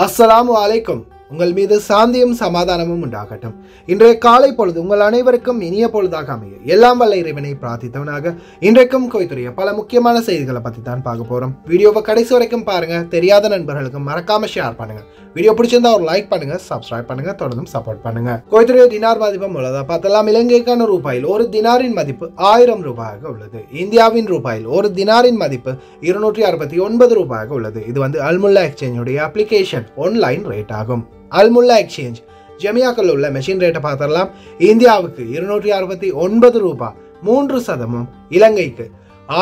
السلام عليكم உங்கள் மீது சாந்தியும் சமாதானமும் உண்டாகட்டும் இன்றைய காலை பொழுது உங்கள் அனைவருக்கும் இனிய பொழுதாக அமைய எல்லாம் வல்ல இறைவனை பிரார்த்தித்தவனாக இன்றைக்கும் கோய்த்துறைய பல முக்கியமான செய்திகளை பற்றி தான் பார்க்க போகிறோம் வீடியோவை கடைசி வரைக்கும் பாருங்க தெரியாத நண்பர்களுக்கு மறக்காம ஷேர் பண்ணுங்க வீடியோ பிடிச்சிருந்தா ஒரு லைக் பண்ணுங்க சப்ஸ்கிரைப் பண்ணுங்க தொடர்ந்து சப்போர்ட் பண்ணுங்க கோய்த்துறைய தினார் மதிப்பம் உள்ளதா பார்த்தலாம் இலங்கைக்கான ரூபாயில் ஒரு தினாரின் மதிப்பு ஆயிரம் ரூபாயாக உள்ளது இந்தியாவின் ரூபாயில் ஒரு தினாரின் மதிப்பு இருநூற்றி அறுபத்தி ஒன்பது ரூபாயாக உள்ளது இது வந்து அல்முல்லா எக்ஸ்சேஞ்சுடைய அப்ளிகேஷன் ஒன்லைன் ரேட் ஆகும் அல்முல்லா எக்ஸ்சேஞ்ச் ஜெமியாக்கள் உள்ள மெஷின் ரேட்டை பார்த்துடலாம் இந்தியாவுக்கு இருநூற்றி அறுபத்தி ஒன்பது ரூபாய் மூன்று சதமும் இலங்கைக்கு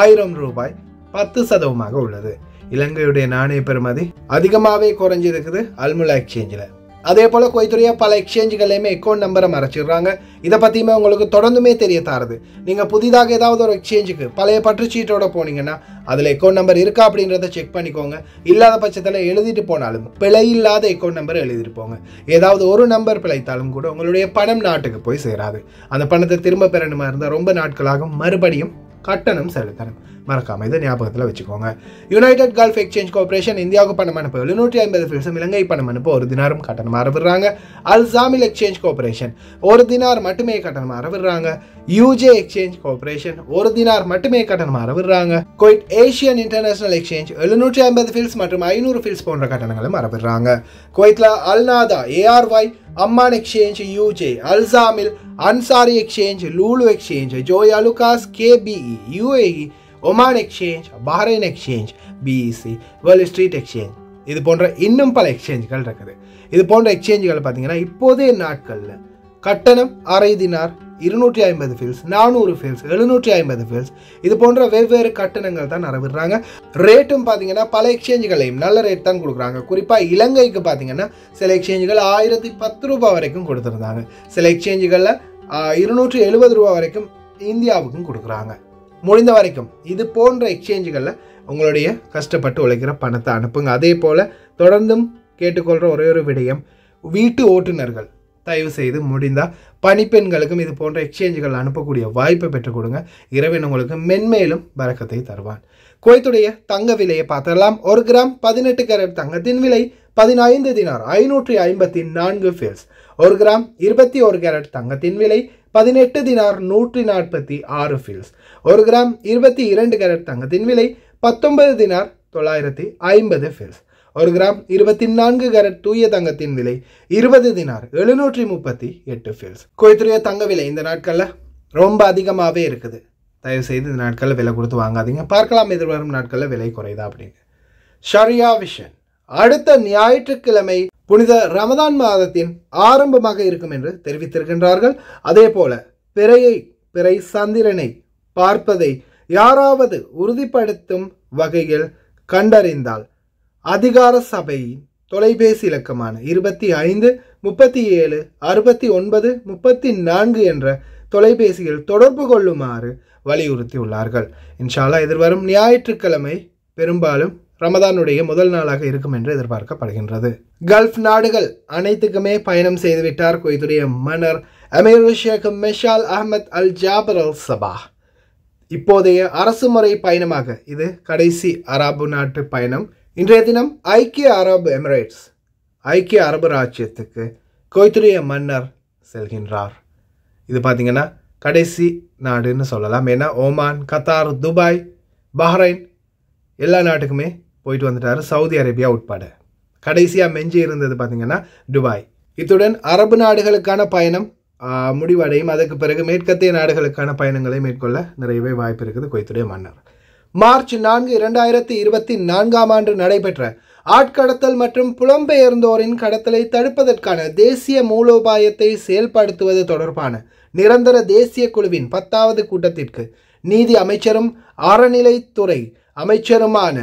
ஆயிரம் ரூபாய் பத்து சதவீதமாக உள்ளது இலங்கையுடைய நாணய பெறுமதி அதிகமாகவே குறைஞ்சிருக்குது அல்முல்லா எக்ஸ்சேஞ்சில் அதே போல் கொய்துறையா பல எக்ஸ்சேஞ்சுகள்லையுமே அக்கௌண்ட் நம்பரை மறைச்சிடுறாங்க இதை பற்றியுமே உங்களுக்கு தொடர்ந்துமே தெரிய தாருது நீங்கள் புதிதாக ஏதாவது ஒரு எக்ஸ்சேஞ்சுக்கு பழைய பற்றுச்சீட்டோட போனீங்கன்னா அதில் அக்கௌண்ட் நம்பர் இருக்கா அப்படின்றத செக் பண்ணிக்கோங்க இல்லாத பட்சத்தில் எழுதிட்டு போனாலும் பிழை இல்லாத அக்கௌண்ட் நம்பர் எழுதிட்டு போங்க ஏதாவது ஒரு நம்பர் பிழைத்தாலும் கூட உங்களுடைய பணம் நாட்டுக்கு போய் சேராது அந்த பணத்தை திரும்ப பெறணுமா இருந்தால் ரொம்ப நாட்களாகும் மறுபடியும் கட்டணம் செலுத்தணும் மறக்காமல் இதை ஞாபகத்தில் வச்சுக்கோங்க யுனைடெட் கல்ஃப் எக்ஸ்சேஞ்ச் கார்பரேஷன் இந்தியாவுக்கு பணம் அனுப்ப எழுநூற்றி ஐம்பது பைசம் இலங்கை பணம் அனுப்ப ஒரு தினாரும் கட்டணம் ஆரம்பிடுறாங்க அல் ஜாமில் எக்ஸ்சேஞ்ச் கார்பரேஷன் ஒரு தினார் மட்டுமே கட்டணம் ஆரம்பிடுறாங்க யூஜே எக்ஸ்சேஞ்ச் கார்பரேஷன் ஒரு தினார் மட்டுமே கட்டணம் ஆரம்பிடுறாங்க குவைட் ஏஷியன் இன்டர்நேஷனல் எக்ஸ்சேஞ்ச் எழுநூற்றி ஐம்பது ஃபில்ஸ் மற்றும் ஐநூறு ஃபீல்ஸ் போன்ற கட்டணங்களும் மரபிடுறாங்க குவைத்தில் அல்நாதா ஏஆர்வாய் அம்மான் எக்ஸ்சேஞ்ச் யூஜே Al Jamil Ansari exchange Lulu exchange Joyalukkas KBE UAE Oman exchange Bahrain exchange BEC world street exchange இது போன்ற இன்னும் பல எக்ஸ்சேஞ்சுகள் இருக்குது இது போன்ற எக்ஸ்சேஞ்சுகள் பார்த்தீங்கன்னா இப்போதே நாட்களில் கட்டணம் அரை தினார் இருநூற்றி ஐம்பது ஃபீல்ஸ் நானூறு ஃபீல்ஸ் எழுநூற்றி ஐம்பது ஃபீல்ஸ் இது போன்ற வெவ்வேறு கட்டணங்கள் தான் நிறவிடுறாங்க ரேட்டும் பார்த்தீங்கன்னா பல எக்ஸ்சேஞ்சுகளையும் நல்ல ரேட் தான் கொடுக்குறாங்க குறிப்பாக இலங்கைக்கு பார்த்தீங்கன்னா சில எக்ஸ்சேஞ்சுகள் ஆயிரத்தி பத்து ரூபாய் வரைக்கும் கொடுத்துருந்தாங்க சில எக்ஸ்சேஞ்சுகளில் இருநூற்றி எழுபது ரூபா வரைக்கும் இந்தியாவுக்கும் கொடுக்குறாங்க முடிந்த வரைக்கும் இது போன்ற எக்ஸ்சேஞ்சுகளில் உங்களுடைய கஷ்டப்பட்டு உழைக்கிற பணத்தை அனுப்புங்க அதே போல் தொடர்ந்தும் கேட்டுக்கொள்கிற ஒரே ஒரு விடயம் வீட்டு ஓட்டுநர்கள் தயவு செய்து முடிந்தால் பணிப்பெண்களுக்கும் இது போன்ற எக்ஸ்சேஞ்சுகள் அனுப்பக்கூடிய வாய்ப்பை பெற்றுக் கொடுங்க இரவின் உங்களுக்கு மென்மேலும் பறக்கத்தை தருவான் குவைத்துடைய தங்க விலையை பார்த்தரலாம் ஒரு கிராம் பதினெட்டு கரட் தங்கத்தின் விலை பதினைந்து தினார் ஐநூற்றி ஐம்பத்தி நான்கு ஃபேல்ஸ் ஒரு கிராம் இருபத்தி ஒரு கேரட் தங்கத்தின் விலை பதினெட்டு தினார் நூற்றி நாற்பத்தி ஆறு ஃபில்ஸ் ஒரு கிராம் இருபத்தி இரண்டு கேரட் தங்கத்தின் விலை பத்தொன்பது தினார் தொள்ளாயிரத்தி ஐம்பது ஃபில்ஸ் ஒரு கிராம் இருபத்தி நான்கு கேரட் தூய தங்கத்தின் விலை இருபது தினார் எழுநூற்றி முப்பத்தி எட்டு ஃபில்ஸ் குவைத்துடைய தங்க விலை இந்த நாட்களில் ரொம்ப அதிகமாகவே இருக்குது தயவுசெய்து இந்த நாட்களில் விலை கொடுத்து வாங்காதீங்க பார்க்கலாம் எதிர்வரும் நாட்களில் விலை குறையுதா அப்படின்னு ஷரியா விஷன் அடுத்த ஞாயிற்றுக்கிழமை புனித ரமதான் மாதத்தின் ஆரம்பமாக இருக்கும் என்று தெரிவித்திருக்கின்றார்கள் அதே போல பிறையை பிறை சந்திரனை பார்ப்பதை யாராவது உறுதிப்படுத்தும் வகையில் கண்டறிந்தால் அதிகார சபையின் தொலைபேசி இலக்கமான இருபத்தி ஐந்து முப்பத்தி ஏழு அறுபத்தி ஒன்பது முப்பத்தி நான்கு என்ற தொலைபேசியில் தொடர்பு கொள்ளுமாறு வலியுறுத்தியுள்ளார்கள் இன்ஷால்லா எதிர்வரும் ஞாயிற்றுக்கிழமை பெரும்பாலும் ரமதானுடைய முதல் நாளாக இருக்கும் என்று எதிர்பார்க்கப்படுகின்றது கல்ஃப் நாடுகள் அனைத்துக்குமே பயணம் செய்துவிட்டார் குவைத்துடைய மன்னர் அமீர் ஷேக் மெஷால் அஹமத் அல் ஜாபர் அல் சபா இப்போதைய அரசு முறை பயணமாக இது கடைசி அராபு நாட்டு பயணம் இன்றைய தினம் ஐக்கிய அரபு எமிரேட்ஸ் ஐக்கிய அரபு ராஜ்யத்துக்கு கொய்த்துடைய மன்னர் செல்கின்றார் இது பார்த்திங்கன்னா கடைசி நாடுன்னு சொல்லலாம் ஏன்னா ஓமான் கத்தார் துபாய் பஹ்ரைன் எல்லா நாட்டுக்குமே போயிட்டு வந்துட்டார் சவுதி அரேபியா உட்பட கடைசியாக மெஞ்சி இருந்தது பார்த்தீங்கன்னா துபாய் இத்துடன் அரபு நாடுகளுக்கான பயணம் முடிவடையும் அதுக்கு பிறகு மேற்கத்திய நாடுகளுக்கான பயணங்களை மேற்கொள்ள நிறையவே வாய்ப்பு இருக்குது கொய்த்துடைய மன்னர் மார்ச் நான்கு இரண்டாயிரத்தி இருபத்தி நான்காம் ஆண்டு நடைபெற்ற ஆட்கடத்தல் மற்றும் புலம்பெயர்ந்தோரின் கடத்தலை தடுப்பதற்கான தேசிய மூலோபாயத்தை செயல்படுத்துவது தொடர்பான நிரந்தர தேசிய குழுவின் பத்தாவது கூட்டத்திற்கு நீதி அமைச்சரும் அறநிலைத்துறை அமைச்சருமான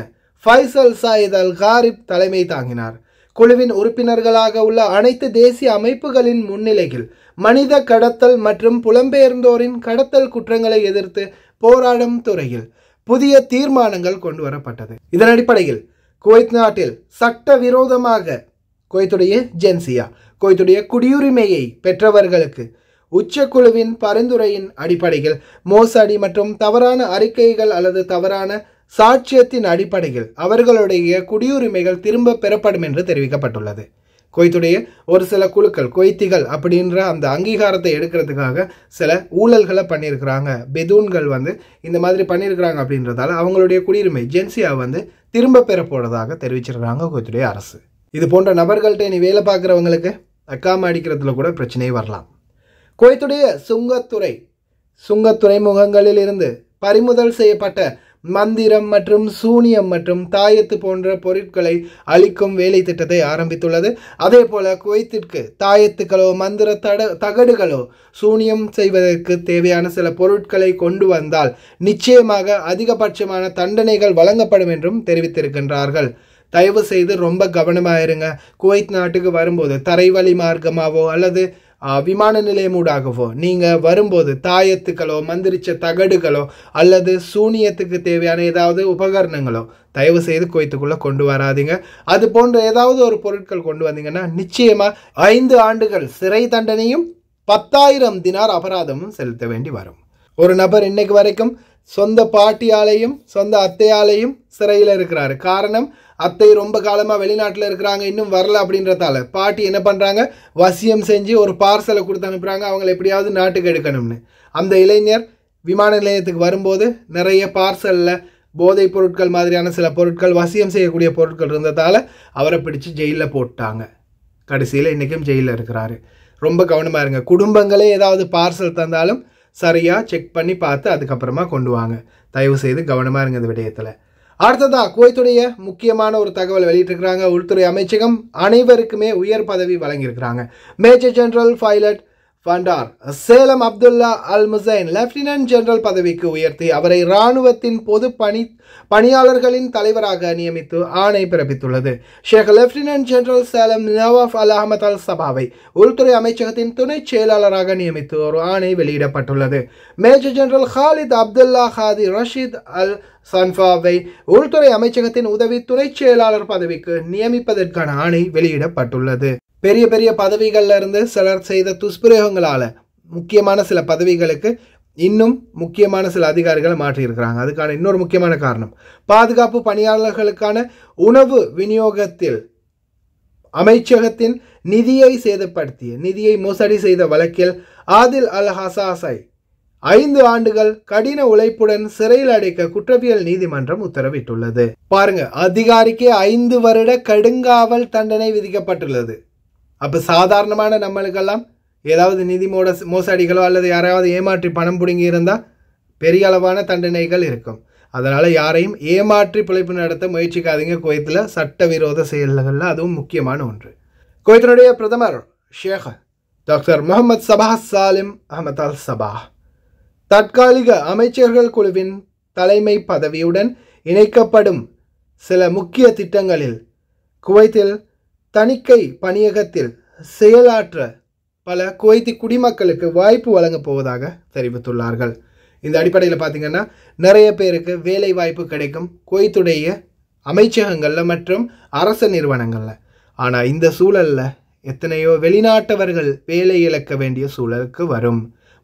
ஃபைசல் சாயித் அல் காரிப் தலைமை தாங்கினார் குழுவின் உறுப்பினர்களாக உள்ள அனைத்து தேசிய அமைப்புகளின் முன்னிலையில் மனித கடத்தல் மற்றும் புலம்பெயர்ந்தோரின் கடத்தல் குற்றங்களை எதிர்த்து போராடும் துறையில் புதிய தீர்மானங்கள் கொண்டு வரப்பட்டது இதன் அடிப்படையில் குவைத் நாட்டில் சட்ட விரோதமாக குவைத்துடைய ஜென்சியா குவைத்துடைய குடியுரிமையை பெற்றவர்களுக்கு உச்சக்குழுவின் பரிந்துரையின் அடிப்படையில் மோசடி மற்றும் தவறான அறிக்கைகள் அல்லது தவறான சாட்சியத்தின் அடிப்படையில் அவர்களுடைய குடியுரிமைகள் திரும்ப பெறப்படும் என்று தெரிவிக்கப்பட்டுள்ளது குவைத்துடைய ஒரு சில குழுக்கள் குவைத்திகள் அப்படின்ற அந்த அங்கீகாரத்தை எடுக்கிறதுக்காக சில ஊழல்களை பண்ணியிருக்கிறாங்க பெதூன்கள் வந்து இந்த மாதிரி பண்ணியிருக்கிறாங்க அப்படின்றதால அவங்களுடைய குடியுரிமை ஜென்சியா வந்து திரும்ப பெற போறதாக தெரிவிச்சிருக்கிறாங்க குவைத்துடைய அரசு இது போன்ற நபர்கள்ட்ட நீ வேலை பார்க்குறவங்களுக்கு அக்காம அடிக்கிறதுல கூட பிரச்சனை வரலாம் குவைத்துடைய சுங்கத்துறை சுங்கத்துறை துறைமுகங்களில் இருந்து பறிமுதல் செய்யப்பட்ட மந்திரம் மற்றும் சூனியம் மற்றும் தாயத்து போன்ற பொருட்களை அளிக்கும் வேலை திட்டத்தை ஆரம்பித்துள்ளது அதே போல குவைத்திற்கு தாயத்துக்களோ மந்திர தட தகடுகளோ சூனியம் செய்வதற்கு தேவையான சில பொருட்களை கொண்டு வந்தால் நிச்சயமாக அதிகபட்சமான தண்டனைகள் வழங்கப்படும் என்றும் தெரிவித்திருக்கின்றார்கள் தயவு செய்து ரொம்ப கவனமாக இருங்க குவைத் நாட்டுக்கு வரும்போது தரைவழி மார்க்கமாவோ அல்லது விமான நிலையமூடாகவோ நீங்கள் வரும்போது தாயத்துக்களோ மந்திரிச்ச தகடுகளோ அல்லது சூனியத்துக்கு தேவையான ஏதாவது உபகரணங்களோ தயவு செய்து குவைத்துக்குள்ளே கொண்டு வராதிங்க அது போன்ற ஏதாவது ஒரு பொருட்கள் கொண்டு வந்தீங்கன்னா நிச்சயமாக ஐந்து ஆண்டுகள் சிறை தண்டனையும் பத்தாயிரம் தினார் அபராதமும் செலுத்த வேண்டி வரும் ஒரு நபர் இன்னைக்கு வரைக்கும் சொந்த பாட்டியாலையும் சொந்த அத்தையாலையும் சிறையில் இருக்கிறாரு காரணம் அத்தை ரொம்ப காலமாக வெளிநாட்டில் இருக்கிறாங்க இன்னும் வரல அப்படின்றதால பாட்டி என்ன பண்ணுறாங்க வசியம் செஞ்சு ஒரு பார்சலை கொடுத்து அனுப்புகிறாங்க அவங்களை எப்படியாவது நாட்டுக்கு எடுக்கணும்னு அந்த இளைஞர் விமான நிலையத்துக்கு வரும்போது நிறைய பார்சலில் போதைப் பொருட்கள் மாதிரியான சில பொருட்கள் வசியம் செய்யக்கூடிய பொருட்கள் இருந்ததால் அவரை பிடிச்சி ஜெயிலில் போட்டாங்க கடைசியில் இன்றைக்கும் ஜெயிலில் இருக்கிறாரு ரொம்ப கவனமாக இருங்க குடும்பங்களே ஏதாவது பார்சல் தந்தாலும் சரியாக செக் பண்ணி பார்த்து அதுக்கப்புறமா கொண்டு வாங்க தயவு செய்து கவனமாக இருங்க இந்த விடயத்தில் அடுத்ததா குவைத்துடைய முக்கியமான ஒரு தகவல் வெளியிட்டிருக்கிறாங்க உள்துறை அமைச்சகம் அனைவருக்குமே உயர் பதவி வழங்கியிருக்கிறாங்க major general pilot Bandar Salem Abdullah Al Musain lieutenant general பதவிக்கு உயர்த்தி அவரை இராணுவத்தின் பொது பணி பணியாளர்களின் தலைவராக நியமித்து ஆணை பிறப்பித்துள்ளது Sheikh lieutenant general Salem Nawaf Al Ahmad Al சபாவை உள்துறை அமைச்சகத்தின் துணைச் செயலாளராக நியமித்து ஒரு ஆணை வெளியிடப்பட்டுள்ளது major general Khalid Abdullah Hadi Rashid Al சன்ஃபாவை உள்துறை அமைச்சகத்தின் உதவி துணைச் செயலாளர் பதவிக்கு நியமிப்பதற்கான ஆணை வெளியிடப்பட்டுள்ளது பெரிய பெரிய பதவிகளில் இருந்து சிலர் செய்த துஷ்பிரயோகங்களால் முக்கியமான சில பதவிகளுக்கு இன்னும் முக்கியமான சில அதிகாரிகளை மாற்றியிருக்கிறாங்க அதுக்கான இன்னொரு முக்கியமான காரணம் பாதுகாப்பு பணியாளர்களுக்கான உணவு விநியோகத்தில் அமைச்சகத்தின் நிதியை சேதப்படுத்திய நிதியை மோசடி செய்த வழக்கில் ஆதில் அல் ஹசாசை ஐந்து ஆண்டுகள் கடின உழைப்புடன் சிறையில் அடைக்க குற்றவியல் நீதிமன்றம் உத்தரவிட்டுள்ளது பாருங்க அதிகாரிக்கு ஐந்து வருட கடுங்காவல் தண்டனை விதிக்கப்பட்டுள்ளது அப்போ சாதாரணமான நம்மளுக்கெல்லாம் ஏதாவது நிதி மோட மோசடிகளோ அல்லது யாராவது ஏமாற்றி பணம் பிடுங்கி இருந்தால் பெரிய அளவான தண்டனைகள் இருக்கும் அதனால் யாரையும் ஏமாற்றி பிழைப்பு நடத்த முயற்சிக்காதீங்க குவைத்தில் சட்டவிரோத செயல்களில் அதுவும் முக்கியமான ஒன்று குவைத்தினுடைய பிரதமர் Sheikh doctor Mohammed Sabah Salim Ahmad Al Sabah தற்காலிக அமைச்சர்கள் குழுவின் தலைமை பதவியுடன் இணைக்கப்படும் சில முக்கிய திட்டங்களில் குவைத்தில் தணிக்கை பணியகத்தில் செயலாற்ற பல குவைத்தி குடிமக்களுக்கு வாய்ப்பு வழங்கப் போவதாக தெரிவித்துள்ளார்கள் இந்த அடிப்படையில் பார்த்திங்கன்னா நிறைய பேருக்கு வேலை வாய்ப்பு கிடைக்கும் குவைத்துடைய அமைச்சகங்களில் மற்றும் அரசு நிறுவனங்களில் ஆனால் இந்த சூழலில் எத்தனையோ வெளிநாட்டவர்கள் வேலை இழக்க வேண்டிய சூழலுக்கு வரும்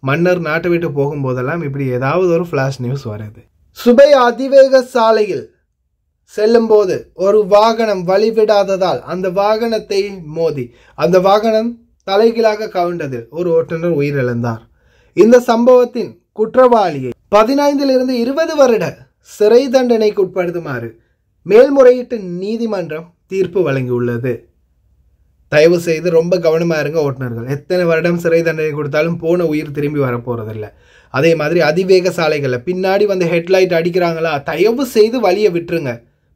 மன்னர் நாட்டை விட்டு போகும்போதெல்லாம் இப்படி ஏதாவது ஒரு ஃப்ளாஷ் நியூஸ் வருது சுபை அதிவேக சாலையில் செல்லும்போது ஒரு வாகனம் வழிவிடாததால் அந்த வாகனத்தை மோதி அந்த வாகனம் தலைகீழாக கவிழ்ந்தது ஒரு ஓட்டுநர் உயிரிழந்தார் இந்த சம்பவத்தின் குற்றவாளியை பதினைந்திலிருந்து இருபது வருட சிறை தண்டனைக்கு உட்படுத்துமாறு மேல்முறையீட்டு நீதிமன்றம் தீர்ப்பு வழங்கியுள்ளது தயவு செய்து ரொம்ப கவனமாக இருங்க ஓட்டுநர்கள் எத்தனை வருடம் சிறை தண்டனை கொடுத்தாலும் போன உயிர் திரும்பி வரப்போகிறதில்ல அதே மாதிரி அதிவேக சாலைகளில் பின்னாடி வந்து ஹெட்லைட் அடிக்கிறாங்களா தயவு செய்து வழியை விட்டுருங்க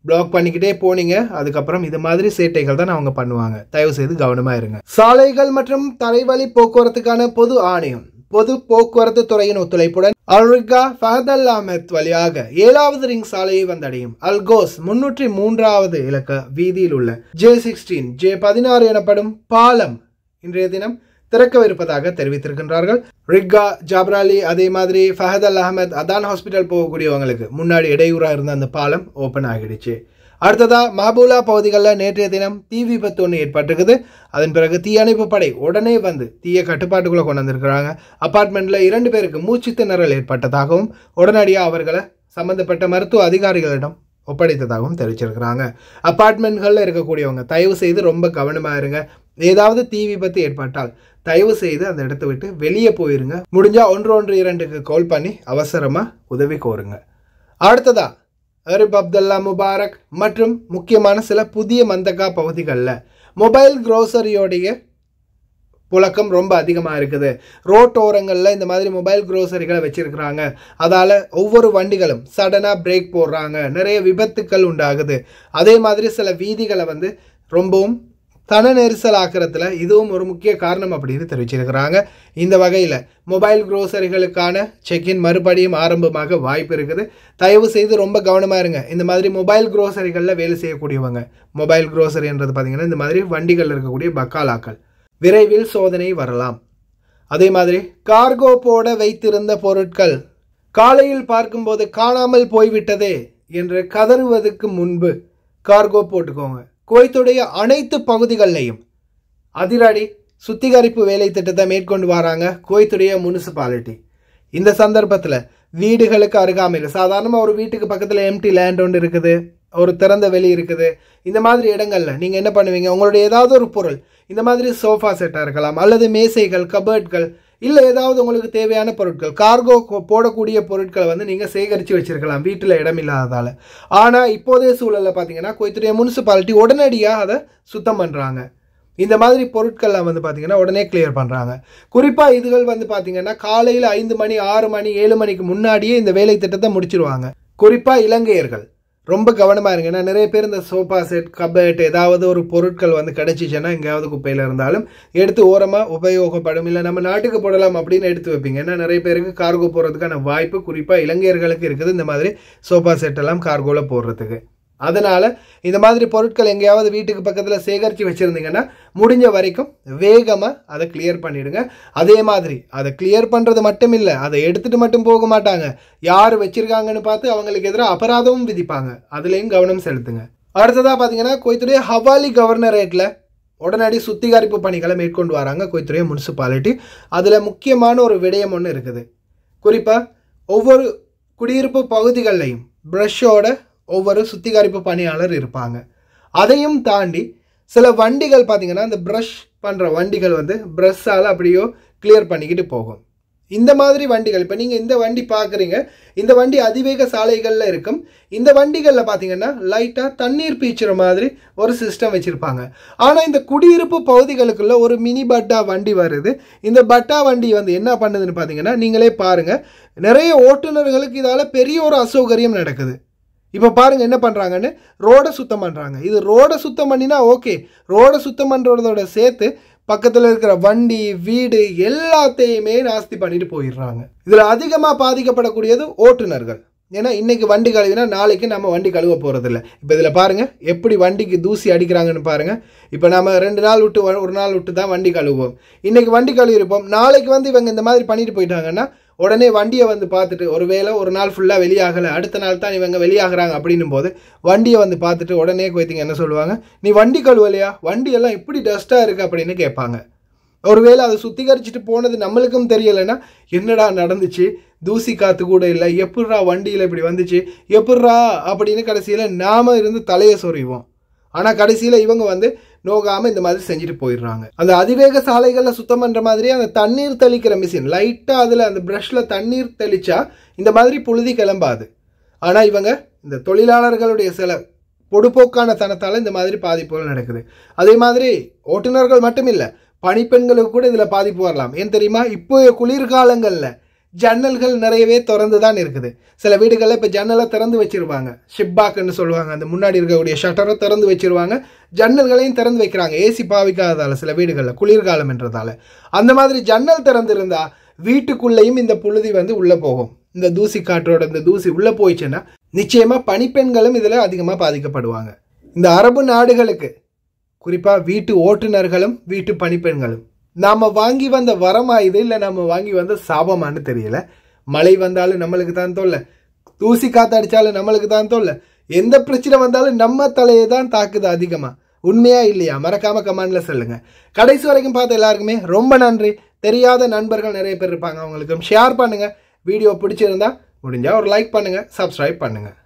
பிளாக் பண்ணிக்கிட்டே போனீங்க அதுக்கப்புறம் இது மாதிரி சேட்டைகள் தான் அவங்க பண்ணுவாங்க தயவு செய்து கவனமாக இருங்க சாலைகள் மற்றும் தரைவழி போக்குவரத்துக்கான பொது ஆணையம் பொது போக்குவரத்து துறையின் ஒத்துழைப்புடன் அல்ரிகா ஃபஹதல் அஹமத் வழியாக ஏழாவது ரிங் சாலையை வந்தடையும் அல்கோஸ் முன்னூற்றி மூன்றாவது இலக்க வீதியில் உள்ள ஜே சிக்ஸ்டீன் ஜே பதினாறு எனப்படும் பாலம் இன்றைய தினம் திறக்கவிருப்பதாக தெரிவித்திருக்கின்றார்கள் ரிக்கா ஜாப்ராலி அதே மாதிரி ஃபஹத் அல் அஹமத் அதான் ஹாஸ்பிட்டல் போகக்கூடியவங்களுக்கு முன்னாடி இடையூறாக இருந்த அந்த பாலம் ஓப்பன் ஆகிடுச்சு அடுத்ததா மஹபூலா பகுதிகளில் நேற்றைய தினம் தீ விபத்து ஒன்று ஏற்பட்டிருக்குது அதன் பிறகு தீயணைப்பு படை உடனே வந்து தீயை கட்டுப்பாட்டுக்குள்ளே கொண்டு வந்திருக்கிறாங்க அப்பார்ட்மெண்ட்டில் இரண்டு பேருக்கு மூச்சு திணறல் ஏற்பட்டதாகவும் உடனடியாக அவர்களை சம்பந்தப்பட்ட மருத்துவ அதிகாரிகளிடம் ஒப்படைத்ததாகவும் தெரிவிச்சிருக்கிறாங்க அப்பார்ட்மெண்ட்களில் இருக்கக்கூடியவங்க தயவு செய்து ரொம்ப கவனமாக இருங்க ஏதாவது தீ விபத்து ஏற்பட்டால் தயவு செய்து அந்த இடத்த விட்டு வெளியே போயிருங்க முடிஞ்சால் ஒன்று ஒன்று இரண்டுக்கு கால் பண்ணி அவசரமாக உதவி கோருங்க அடுத்ததா அரிப் அப்துல்லா முபாரக் மற்றும் முக்கியமான சில புதிய மந்தக்கா பகுதிகளில் மொபைல் க்ரோசரியோடைய புழக்கம் ரொம்ப அதிகமாக இருக்குது ரோட்டோரங்களில் இந்த மாதிரி மொபைல் க்ரோசரிகளை வச்சுருக்கிறாங்க அதால் ஒவ்வொரு வண்டிகளும் சடனாக பிரேக் போடுறாங்க நிறைய விபத்துக்கள் உண்டாகுது அதே மாதிரி சில வீதிகளை வந்து ரொம்பவும் தன நெரிசல் ஆக்கிறதுல இதுவும் ஒரு முக்கிய காரணம் அப்படின்னு தெரிவிச்சிருக்கிறாங்க இந்த வகையில் மொபைல் குரோசரிகளுக்கான செக்இன் மறுபடியும் ஆரம்பமாக வாய்ப்பு இருக்குது தயவு செய்து ரொம்ப கவனமாக இருங்க இந்த மாதிரி மொபைல் குரோசரிகளில் வேலை செய்யக்கூடியவங்க மொபைல் குரோசரின்றது பார்த்திங்கன்னா இந்த மாதிரி வண்டிகளில் இருக்கக்கூடிய பக்காலாக்கள் விரைவில் சோதனை வரலாம் அதே மாதிரி கார்கோ போட வைத்திருந்த பொருட்கள் காலையில் பார்க்கும்போது காணாமல் போய்விட்டதே என்று கதறுவதற்கு முன்பு கார்கோ போட்டுக்கோங்க குவைத்துடைய அனைத்து பகுதிகளிலையும் அதிரடி சுத்திகரிப்பு வேலை திட்டத்தை மேற்கொண்டு வராங்க குவைத்துடைய முனிசிபாலிட்டி இந்த சந்தர்ப்பத்தில் வீடுகளுக்கு அருகாமையில் சாதாரணமாக ஒரு வீட்டுக்கு பக்கத்தில் எம்டி லேண்ட் ஒன்று இருக்குது ஒரு திறந்த வெளி இருக்குது இந்த மாதிரி இடங்களில் நீங்கள் என்ன பண்ணுவீங்க உங்களுடைய ஏதாவது ஒரு பொருள் இந்த மாதிரி சோஃபா செட்டாக இருக்கலாம் அல்லது மேசைகள் கபர்ட்கள் இல்லை ஏதாவது உங்களுக்கு தேவையான பொருட்கள் கார்கோ போடக்கூடிய பொருட்களை வந்து நீங்கள் சேகரித்து வச்சுருக்கலாம் வீட்டில் இடம் இல்லாததால் ஆனால் இப்போதைய சூழலில் பார்த்தீங்கன்னா கொய்த்துடைய முனிசிபாலிட்டி உடனடியாக அதை சுத்தம் பண்ணுறாங்க இந்த மாதிரி பொருட்கள்லாம் வந்து பார்த்திங்கன்னா உடனே கிளியர் பண்ணுறாங்க குறிப்பாக இதுகள் வந்து பார்த்திங்கன்னா காலையில் ஐந்து மணி ஆறு மணி ஏழு மணிக்கு முன்னாடியே இந்த வேலை திட்டத்தை முடிச்சிருவாங்க குறிப்பாக இலங்கையர்கள் ரொம்ப கவனமாக இருங்க ஏன்னா நிறைய பேர் இந்த சோஃபா செட் கபட் ஏதாவது ஒரு பொருட்கள் வந்து கிடச்சிச்சுன்னா எங்கேயாவது குப்பையில் இருந்தாலும் எடுத்து ஓரமாக உபயோகப்படும் இல்லை நம்ம நாட்டுக்கு போடலாம் அப்படின்னு எடுத்து வைப்பீங்க ஏன்னா நிறைய பேருக்கு கார்கோ போகிறதுக்கான வாய்ப்பு குறிப்பாக இளைஞர்களுக்கு இருக்குது இந்த மாதிரி சோஃபா செட்டெல்லாம் கார்கோவில் போடுறதுக்கு அதனால் இந்த மாதிரி பொருட்கள் எங்கேயாவது வீட்டுக்கு பக்கத்தில் சேகரித்து வச்சுருந்தீங்கன்னா முடிஞ்ச வரைக்கும் வேகமாக அதை கிளியர் பண்ணிவிடுங்க அதே மாதிரி அதை கிளியர் பண்ணுறது மட்டும் இல்லை அதை எடுத்துகிட்டு மட்டும் போக மாட்டாங்க யார் வச்சுருக்காங்கன்னு பார்த்து அவங்களுக்கு எதிராக அபராதமும் விதிப்பாங்க அதுலேயும் கவனம் செலுத்துங்க அடுத்ததாக பார்த்தீங்கன்னா கோயத்துடைய ஹவாலி கவர்னரேட்டில் உடனடி சுத்திகரிப்பு பணிகளை மேற்கொண்டு வராங்க கோயத்துடைய முனிசிபாலிட்டி அதில் முக்கியமான ஒரு விடயம் ஒன்று இருக்குது குறிப்பாக ஒவ்வொரு குடியிருப்பு பகுதிகள்லையும் ப்ரஷ்ஷோட ஒவ்வொரு சுத்திகரிப்பு பணியாளர் இருப்பாங்க அதையும் தாண்டி சில வண்டிகள் பார்த்திங்கன்னா இந்த ப்ரஷ் பண்ணுற வண்டிகள் வந்து ப்ரஷ்ஷால் அப்படியோ கிளியர் பண்ணிக்கிட்டு போகும் இந்த மாதிரி வண்டிகள் இப்போ நீங்கள் இந்த வண்டி பார்க்குறீங்க இந்த வண்டி அதிவேக சாலைகளில் இருக்கும் இந்த வண்டிகளில் பார்த்தீங்கன்னா லைட்டாக தண்ணீர் பீச்சுற மாதிரி ஒரு சிஸ்டம் வச்சுருப்பாங்க ஆனால் இந்த குடியிருப்பு பகுதிகளுக்குள்ளே ஒரு மினி பட்டா வண்டி வருது இந்த பட்டா வண்டி வந்து என்ன பண்ணுதுன்னு பார்த்தீங்கன்னா நீங்களே பாருங்கள் நிறைய ஓட்டுநர்களுக்கு இதால் பெரிய ஒரு அசௌகரியம் நடக்குது இப்போ பாருங்கள் என்ன பண்ணுறாங்கன்னு ரோடை சுத்தம் பண்ணுறாங்க இது ரோடை சுத்தம் பண்ணினா ஓகே ரோடை சுத்தம் பண்ணுறதோட சேர்த்து பக்கத்தில் இருக்கிற வண்டி வீடு எல்லாத்தையுமே நாஸ்தி பண்ணிட்டு போயிடுறாங்க இதில் அதிகமாக பாதிக்கப்படக்கூடியது ஓட்டுநர்கள் ஏன்னா இன்றைக்கி வண்டி கழுவினா நாளைக்கு நம்ம வண்டி கழுவ போகிறதில்ல இப்போ இதில் பாருங்கள் எப்படி வண்டிக்கு தூசி அடிக்கிறாங்கன்னு பாருங்கள் இப்போ நம்ம ரெண்டு நாள் விட்டு ஒரு நாள் விட்டு தான் வண்டி கழுவுவோம் இன்றைக்கி வண்டி கழுவிருப்போம் நாளைக்கு வந்து இவங்க இந்த மாதிரி பண்ணிட்டு போயிட்டாங்கன்னா உடனே வண்டியை வந்து பார்த்துட்டு ஒருவேளை ஒரு நாள் ஃபுல்லாக வெளியாகலை அடுத்த நாள் தான் இவங்க வெளியாகிறாங்க அப்படின்னும் போது வண்டியை வந்து பார்த்துட்டு உடனே குவைத்திங்க என்ன சொல்லுவாங்க நீ வண்டி கழுவலையா வண்டியெல்லாம் இப்படி டஸ்ட்டாக இருக்குது அப்படின்னு கேட்பாங்க ஒருவேளை அதை சுத்திகரிச்சுட்டு போனது நம்மளுக்கும் தெரியலைன்னா என்னடா நடந்துச்சு தூசி காற்று கூட இல்லை எப்பட்றா வண்டியில் இப்படி வந்துச்சு எப்பட்றா அப்படின்னு கடைசியில் நாம் இருந்து தலையை சொறிவோம் ஆனால் கடைசியில் இவங்க வந்து நோகாம இந்த மாதிரி செஞ்சுட்டு போயிடுறாங்க அந்த அதிவேக சாலைகள்ல சுத்தம் பண்ற மாதிரி அந்த தண்ணீர் தெளிக்கிற மிஷின் லைட்டா அதுல அந்த பிரஷ்ல தண்ணீர் தெளிச்சா இந்த மாதிரி புழுதி கிளம்பாது ஆனா இவங்க இந்த தொழிலாளர்களுடைய சில பொடுப்போக்கான தனத்தால் இந்த மாதிரி பாதிப்புகள் நடக்குது அதே மாதிரி ஓட்டுநர்கள் மட்டும் இல்லை பனிப்பெண்களுக்கு கூட இதில் பாதிப்பு வரலாம் ஏன் தெரியுமா இப்போ குளிர்காலங்களில் ஜன்னல்கள் நிறையவே திறந்து தான் இருக்குது சில வீடுகளில் இப்போ ஜன்னலை திறந்து வச்சுருவாங்க ஷிப்பாக்குன்னு சொல்லுவாங்க அந்த முன்னாடி இருக்கக்கூடிய ஷட்டரை திறந்து வச்சுருவாங்க ஜன்னல்களையும் திறந்து வைக்கிறாங்க ஏசி பாவிக்காததால் சில வீடுகளில் குளிர்காலம் என்றதால் அந்த மாதிரி ஜன்னல் திறந்திருந்தா வீட்டுக்குள்ளேயும் இந்த புழுதி வந்து உள்ளே போகும் இந்த தூசி காற்றோட இந்த தூசி உள்ளே போயிடுச்சுன்னா நிச்சயமாக பனிப்பெண்களும் இதில் அதிகமாக பாதிக்கப்படுவாங்க இந்த அரபு நாடுகளுக்கு குறிப்பாக வீட்டு ஓட்டுநர்களும் வீட்டு பணிப்பெண்களும் நாம் வாங்கி வந்த வரமா இது இல்லை நம்ம வாங்கி வந்த சாபமானு தெரியல மழை வந்தாலும் நம்மளுக்கு தான் தோல்லை தூசி காற்று அடித்தாலும் நம்மளுக்கு தான் தோல்லை எந்த பிரச்சனை வந்தாலும் நம்ம தலையை தான் தாக்குது அதிகமாக உண்மையா இல்லையா மறக்காம கமெண்ட்ல சொல்லுங்க கடைசி வரைக்கும் பார்த்த எல்லாருக்குமே ரொம்ப நன்றி தெரியாத நண்பர்கள் நிறைய பேர் இருப்பாங்க அவங்களுக்கும் ஷேர் பண்ணுங்க வீடியோ பிடிச்சிருந்தா முடிஞ்சா ஒரு லைக் பண்ணுங்க சப்ஸ்கிரைப் பண்ணுங்க